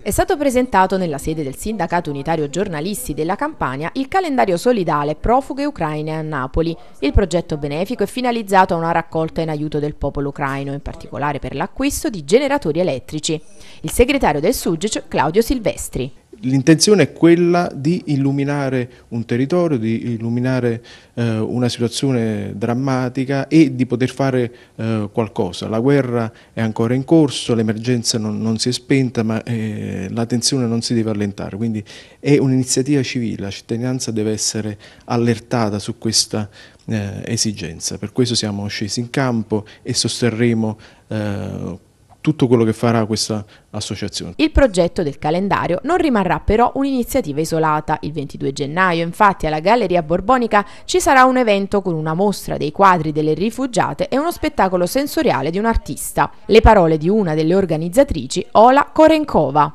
È stato presentato nella sede del Sindacato Unitario Giornalisti della Campania il calendario solidale Profughe Ucraine a Napoli. Il progetto benefico è finalizzato a una raccolta in aiuto del popolo ucraino, in particolare per l'acquisto di generatori elettrici. Il segretario del SUGEC, Claudio Silvestri. L'intenzione è quella di illuminare un territorio, di illuminare eh, una situazione drammatica e di poter fare eh, qualcosa. La guerra è ancora in corso, l'emergenza non, non, si è spenta, ma eh, la tensione non si deve allentare. Quindi è un'iniziativa civile, la cittadinanza deve essere allertata su questa eh, esigenza. Per questo siamo scesi in campo e sosterremo eh, tutto quello che farà questa associazione. Il progetto del calendario non rimarrà però un'iniziativa isolata. Il 22 gennaio, infatti, alla Galleria Borbonica ci sarà un evento con una mostra dei quadri delle rifugiate e uno spettacolo sensoriale di un artista. Le parole di una delle organizzatrici, Ola Korenkova.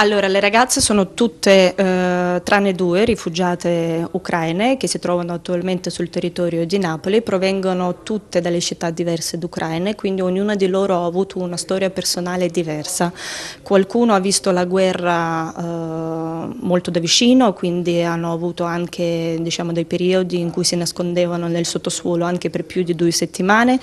Allora, le ragazze sono tutte eh eh, tranne due rifugiate ucraine che si trovano attualmente sul territorio di Napoli, provengono tutte dalle città diverse d'Ucraina, quindi ognuna di loro ha avuto una storia personale diversa. Qualcuno ha visto la guerra eh, molto da vicino, quindi hanno avuto anche diciamo, dei periodi in cui si nascondevano nel sottosuolo anche per più di due settimane,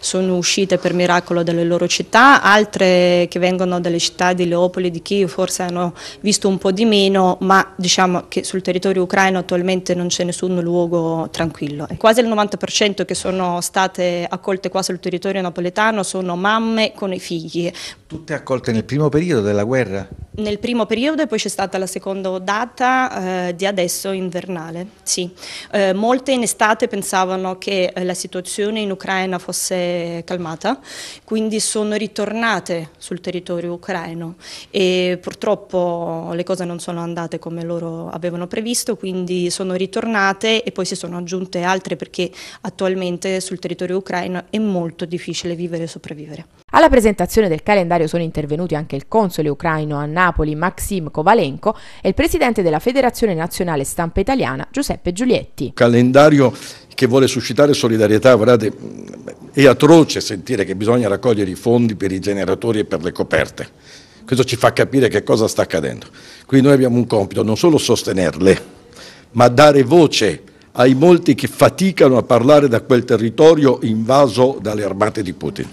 sono uscite per miracolo dalle loro città, altre che vengono dalle città di Leopoli, di Kiev, forse hanno visto un po' di meno, ma diciamo che sul territorio ucraino attualmente non c'è nessun luogo tranquillo. Quasi il 90% che sono state accolte qua sul territorio napoletano sono mamme con i figli. Tutte accolte nel primo periodo della guerra? nel primo periodo e poi c'è stata la seconda data eh, di adesso invernale, sì. eh, molte in estate pensavano che eh, la situazione in Ucraina fosse calmata, quindi sono ritornate sul territorio ucraino e purtroppo le cose non sono andate come loro avevano previsto, quindi sono ritornate e poi si sono aggiunte altre perché attualmente sul territorio ucraino è molto difficile vivere e sopravvivere. Alla presentazione del calendario sono intervenuti anche il console ucraino a Napoli Maxim Kovalenko e il presidente della Federazione Nazionale Stampa Italiana Giuseppe Giulietti. Calendario che vuole suscitare solidarietà, guardate, è atroce sentire che bisogna raccogliere i fondi per i generatori e per le coperte. Questo ci fa capire che cosa sta accadendo. Quindi noi abbiamo un compito, non solo sostenerle, ma dare voce ai molti che faticano a parlare da quel territorio invaso dalle armate di Putin.